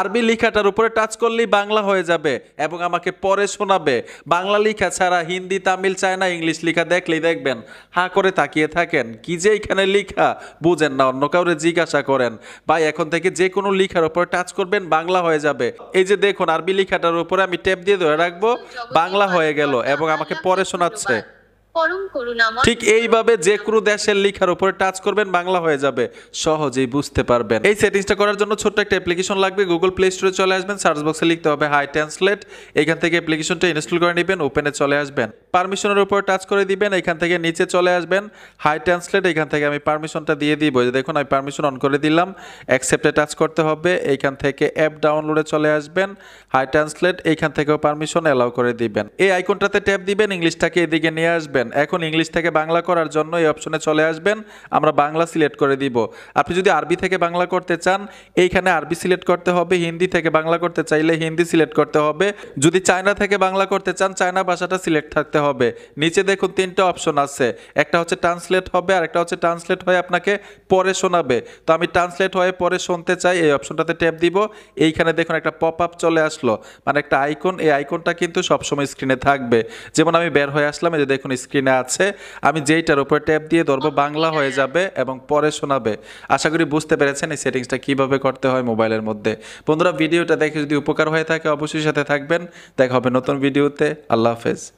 আরবি লেখাটার উপরে টাচ করলেই বাংলা হয়ে যাবে এবং আমাকে পরে শোনাবে বাংলা লেখা ছাড়া হিন্দি তামিল চায়না ইংলিশ লিখা দেখলেই দেখবেন হা করে তাকিয়ে থাকেন কি যে এখানে লেখা বুঝেন না অন্য কাউরে জিজ্ঞাসা করেন ভাই এখন থেকে যে কোনো লেখার উপরে টাচ করবেন বাংলা হয়ে যাবে এই যে দেখুন আরবি লেখাটার উপরে আমি টেপ দিয়ে ধরে রাখবো বাংলা হয়ে গেল এবং আমাকে পরে শোনাচ্ছে ঠিক এইভাবে যে কোনো দেশের লিখার উপরে টাচ করবেন বাংলা হয়ে যাবে সহজেই বুঝতে পারবেন এই সেটিংসটা করার জন্য ছোট্ট একটা অ্যাপ্লিকেশন লাগবে গুগল প্লে স্টোরে চলে আসবেন সার্চ বক্সে লিখতে হবে হাই ট্রান্সলেট এখান থেকে অ্যাপ্লিকেশনটা ইনস্টল করে নেবেন ওপেনে চলে আসবেন পারমিশনের উপর টাচ করে দিবেন এখান থেকে নিচে চলে আসবেন হাই ট্রান্সলেট এখান থেকে আমি পারমিশনটা দিয়ে দিব যে দেখুন আমি পারমিশন অন করে দিলাম অ্যাকসেপ্টে টাচ করতে হবে এইখান থেকে অ্যাপ ডাউনলোডে চলে আসবেন হাই ট্রান্সলেট এইখান থেকেও পারমিশন অ্যালাউ করে দিবেন এই আইকনটাতে ট্যাপ দিবেন ইংলিশটাকে এদিকে নিয়ে আসবেন এখন ইংলিশ থেকে বাংলা করার জন্য এই অপশনে চলে আসবেন আমরা বাংলা সিলেক্ট করে দিব আপনি যদি আরবি থেকে বাংলা করতে চান এইখানে আরবি সিলেক্ট করতে হবে হিন্দি থেকে বাংলা করতে চাইলে হিন্দি সিলেক্ট করতে হবে যদি চায়না থেকে বাংলা করতে চান চায়না ভাষাটা সিলেক্ট থাকতে হবে নিচে দেখুন তিনটা অপশন আছে একটা হচ্ছে ট্রান্সলেট হবে আর একটা হচ্ছে ট্রান্সলেট হয়ে আপনাকে পরে শোনাবে তো আমি ট্রান্সলেট হয়ে পরে শুনতে চাই এই অপশনটাতে ট্যাপ দিব এইখানে দেখুন একটা পপ আপ চলে আসলো মানে একটা আইকন এই আইকনটা কিন্তু সবসময় স্ক্রিনে থাকবে যেমন আমি বের হয়ে আসলাম এই যে দেখুন স্ক্রিনে আছে আমি যেইটার উপরে ট্যাপ দিয়ে ধরবো বাংলা হয়ে যাবে এবং পরে শোনাবে আশা করি বুঝতে পেরেছেন এই সেটিংসটা কীভাবে করতে হয় মোবাইলের মধ্যে বন্ধুরা ভিডিওটা দেখে যদি উপকার হয়ে থাকে অবশ্যই সাথে থাকবেন দেখা হবে নতুন ভিডিওতে আল্লাহ হাফেজ